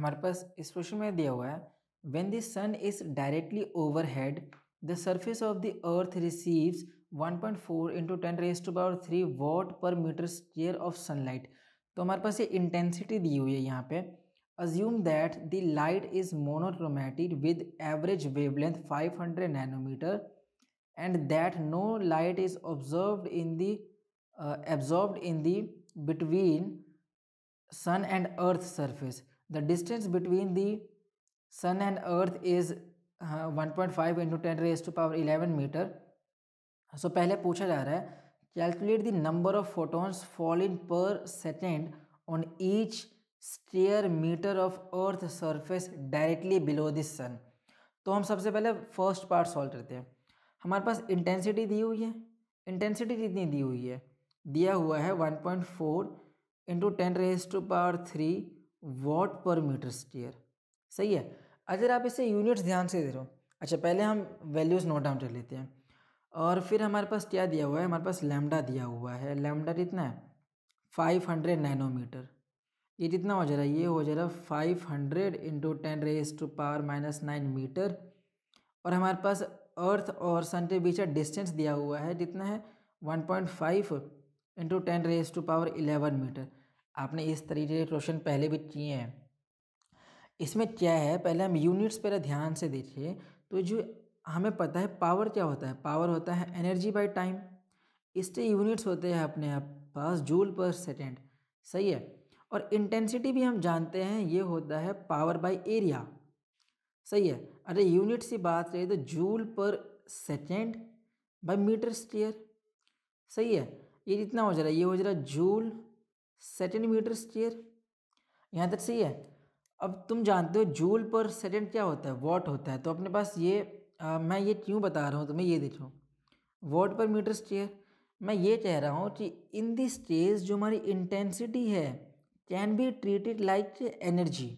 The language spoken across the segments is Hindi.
हमारे पास इस क्वेश्चन में दिया हुआ है when the sun is directly overhead the surface of the earth receives one point four into ten raise to power three watt per metre square of sunlight तो हमारे पास ये इंटेंसिटी दी हुई है यहाँ पे assume that the light is monochromatic with average wavelength five hundred nanometre and that no light is observe in the absorb in the between sun and earth surface the distance between the sun and earth is uh, 1.5 into ten raise to power 11 metre so so, पहले पूछा जा रहा है calculate the number of photons fall in per second on each square metre of earth surface directly below this sun तो हम सबसे पहले फर्स्ट पार्ट सॉल्व करते हैं हमारे पास इंटेंसिटी दी हुई है इंटेंसिटी कितनी दी हुई है दिया हुआ है 1.4 point four into ten raise to power three watt per metre square सही है अगर आप इसे यूनिट्स ध्यान से दे रहे हो अच्छा पहले हम वैल्यूज़ नोट डाउन कर लेते हैं और फिर हमारे पास क्या दिया हुआ है हमारे पास लैमडा दिया हुआ है लैमडा कितना है फाइव हंड्रेड नैनोमीटर ये कितना हो जा रहा है ये हो जा रहा है five hundred into ten raise to power minus nine metre और हमारे पास अर्थ और सन के बीच डिस्टेंस दिया हुआ है जितना है one point five into ten raise to power eleven metre आपने इस तरीके के क्वेश्चन पहले भी किए हैं इसमें क्या है पहले हम यूनिट्स पर ध्यान से देखिए तो जो हमें पता है पावर क्या होता है पावर होता है एनर्जी बाय टाइम इसके यूनिट्स होते हैं अपने आप पास जूल पर सेकेंड सही है और इंटेंसिटी भी हम जानते हैं ये होता है पावर बाय एरिया सही है अरे यूनिट से बात करें तो जूल पर सेकेंड बाय मीटर स्क्वेयर सही है ये जितना हो जा रहा है ये हो जा रहा है जूल सेंटीमीटर स्क्वेयर यहाँ तक सही है अब तुम जानते हो जूल पर सेकेंड क्या होता है वॉट होता है तो अपने पास ये आ, मैं ये क्यों बता रहा हूँ तुम्हें तो ये देखो वॉट पर मीटर स्टेयर मैं ये कह रहा हूँ कि इन दिस स्टेज जो हमारी इंटेंसिटी है can be treated like energy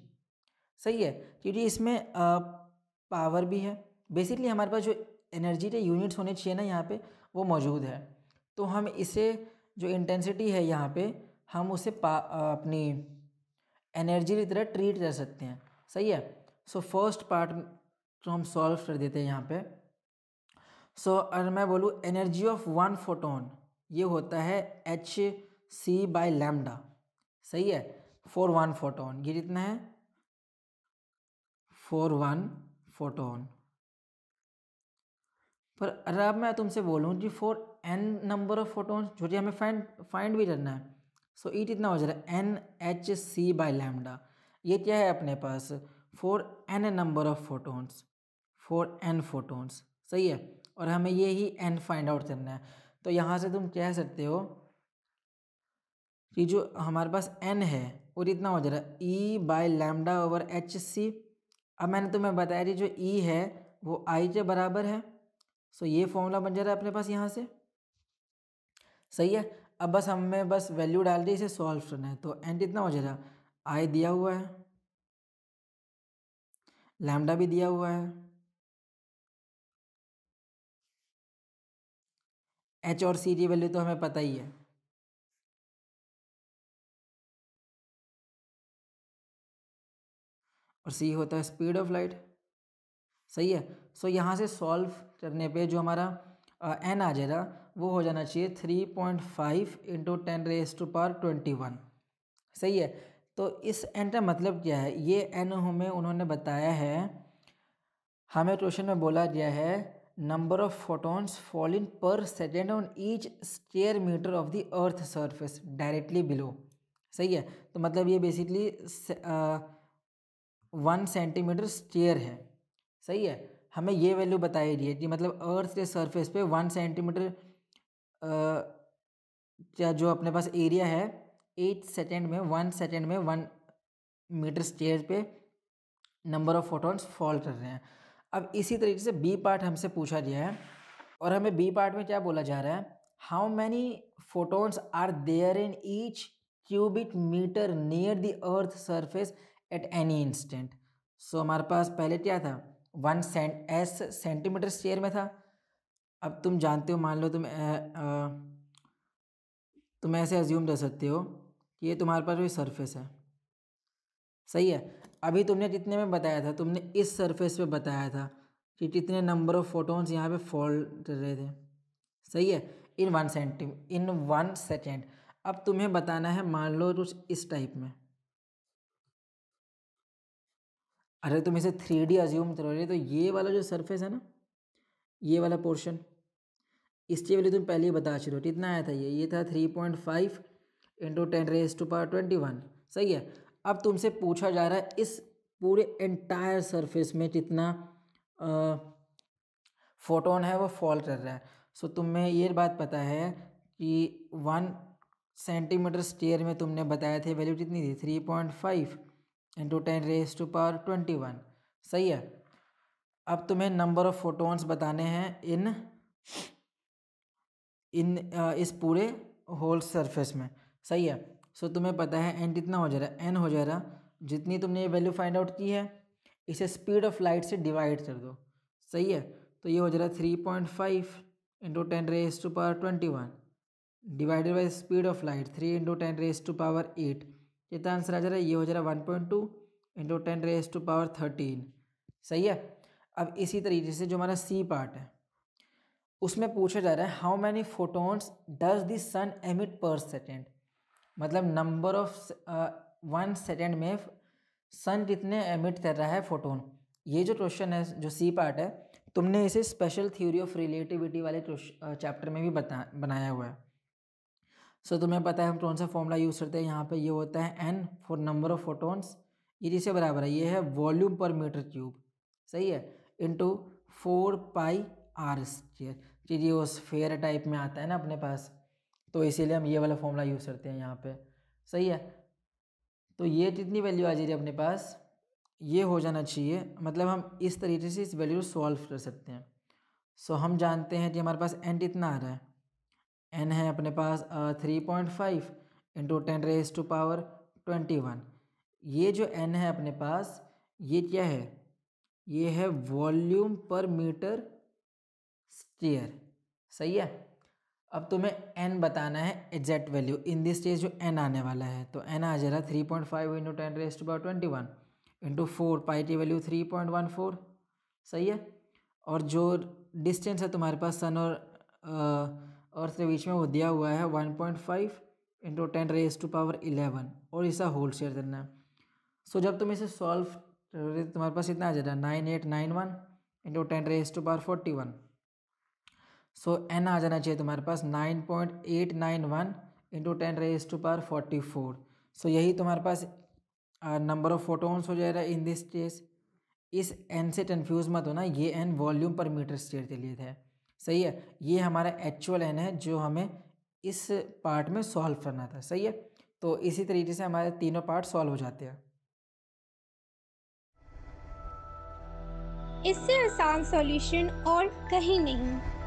सही है क्योंकि इसमें आ, पावर भी है बेसिकली हमारे पास जो एनर्जी के यूनिट्स होने चाहिए ना यहाँ पे वो मौजूद है तो हम इसे जो इंटेंसिटी है यहाँ पे हम उसे पा अपनी एनर्जी की तरह ट्रीट कर सकते हैं सही है सो फर्स्ट पार्ट तो हम सॉल्व कर देते हैं यहाँ पे सो so, अगर मैं बोलूँ एनर्जी ऑफ वन फोटोन ये होता है एच सी बाई लैमडा सही है फोर वन फोटोन ये कितना है फोर वन फोटोन पर अगर अब मैं तुमसे बोलूँ कि for N number of photon जो कि हमें फाइंड फाइंड भी करना है सो ई ईट इतना हो जा रहा है N H C by lambda ये क्या है अपने पास for N number of photons for N photons सही है और हमें ये ही एन फाइंड आउट करना है तो यहाँ से तुम कह सकते हो कि जो हमारे पास एन है और इतना हो जा रहा है E by lambda over H C अब मैंने तुम्हें बताया कि जो ई e है वो आई के बराबर है सो ये फॉर्मूला बन जा रहा है अपने पास यहाँ से सही है अब बस हमें बस वैल्यू डाल दी इसे सॉल्व करना है तो एंड इतना हो जाएगा आई दिया हुआ है लैमडा भी दिया हुआ है एच और सी की वैल्यू तो हमें पता ही है और सी होता है स्पीड ऑफ लाइट सही है सो so, यहाँ से सॉल्व करने पे जो हमारा एन आ जाएगा वो हो जाना चाहिए three point five into ten raise to power twenty one सही है तो इस एन का मतलब क्या है ये एन हमें उन्होंने बताया है हमें क्वेश्चन में बोला गया है of photons fall in per second on each square metre of the earth surface directly below सही है तो मतलब ये बेसिकली वन सेंटीमीटर स्टेयर है सही है हमें ये वैल्यू बताई रही है कि मतलब अर्थ के सरफेस पे वन सेंटीमीटर का जो अपने पास एरिया है एट सेकेंड में वन सेकेंड में वन मीटर स्टेयर पे नंबर ऑफ फोटॉन्स फॉल कर रहे हैं अब इसी तरीके से बी पार्ट हमसे पूछा गया है और हमें बी पार्ट में क्या बोला जा रहा है how many photons are there in each cubic metre near the earth surface at any instant so हमारे पास पहले क्या था वन सेंट एस सेंटीमीटर स्क्वेयर में था अब तुम जानते हो मान लो तुम आ, तुम ऐसे एज्यूम कर सकते हो कि ये तुम्हारे पास कोई सरफेस है सही है अभी तुमने कितने में बताया था तुमने इस सरफेस पे बताया था कि कितने नंबर ऑफ फोटोन्स यहाँ पे फॉल कर रहे थे सही है in one centi in one second अब तुम्हें बताना है मान लो कुछ इस टाइप में अरे तुम इसे थ्री डी अज्यूम करो रहे तो ये वाला जो सरफेस है ना ये वाला पोर्शन इसके वाली तुम पहले ही बता चुके हो कितना आया था ये ये था three point five into ten raise to power twenty one सही है अब तुमसे पूछा जा रहा है इस पूरे एंटायर सरफेस में कितना फोटोन है वो फॉल कर रहा है सो तुम्हें ये बात पता है कि वन सेंटीमीटर स्टेयर में तुमने बताया थे वैल्यू कितनी थी three point five into ten raise to power twenty one सही है अब तुम्हें नंबर ऑफ फोटोन्स बताने हैं इन इन इस पूरे होल सरफेस में सही है सो so, तुम्हें पता है एन कितना हो जा रहा है एन हो जा रहा जितनी तुमने ये वैल्यू फाइंड आउट की है इसे स्पीड ऑफ लाइट से डिवाइड कर दो सही है तो ये हो जा रहा है three point five into ten raise to power twenty one divided by speed of light three into ten raise to power eight कितना आंसर आ जा रहा है ये हो जा रहा है one point two into ten raise to power thirteen सही है अब इसी तरीके से जो हमारा सी पार्ट है उसमें पूछा जा रहा है how many photons does the sun emit per second मतलब नंबर ऑफ वन सेकेंड में सन कितने एमिट कर रहा है फोटोन ये जो क्वेश्चन है जो सी पार्ट है तुमने इसे स्पेशल थ्योरी ऑफ रिलेटिविटी वाले चैप्टर uh, में भी बता बनाया हुआ है सो तुम्हें पता है हम कौन सा फॉर्मूला यूज़ करते हैं यहाँ पे ये होता है N for number of photons ये से बराबर है ये है वॉल्यूम पर मीटर क्यूब सही है into four pi R square चीज ये वो स्फेयर टाइप में आता है ना अपने पास तो इसीलिए हम ये वाला फॉर्मूला यूज़ करते हैं यहाँ पे सही है तो ये कितनी वैल्यू आ जाएगी अपने पास ये हो जाना चाहिए मतलब हम इस तरीके से इस वैल्यू सॉल्व कर सकते हैं सो हम जानते हैं कि हमारे पास एंड इतना आ रहा है एन है अपने पास three point five into ten raise to power twenty one ये जो एन है अपने पास ये क्या है ये है वॉल्यूम पर मीटर स्टीयर सही है अब तुम्हें एन बताना है exact value in this stage जो एन आने वाला है तो एन आ जा रहा है three point five into ten raise to power twenty one into four pi की value three point one four सही है और जो डिस्टेंस है तुम्हारे पास सन और और इसके बीच में वो दिया हुआ है one point five into ten raise to power eleven और इसका होल शेयर करना है सो जब तुम इसे सॉल्व तुम्हारे पास इतना आ जाएगा nine eight nine one into ten raise to power forty one so N आ जाना चाहिए तुम्हारे पास nine point eight nine one into ten raise to power forty four so यही तुम्हारे पास नंबर ऑफ फोटोन्स हो जाएगा इन दिस केस इस एन से कन्फ्यूज मत होना ये N volume per metre square के लिए था सही है ये हमारा एक्चुअल एन है जो हमें इस पार्ट में सॉल्व करना था सही है तो इसी तरीके से हमारे तीनों पार्ट सॉल्व हो जाते हैं इससे आसान सॉल्यूशन और कहीं नहीं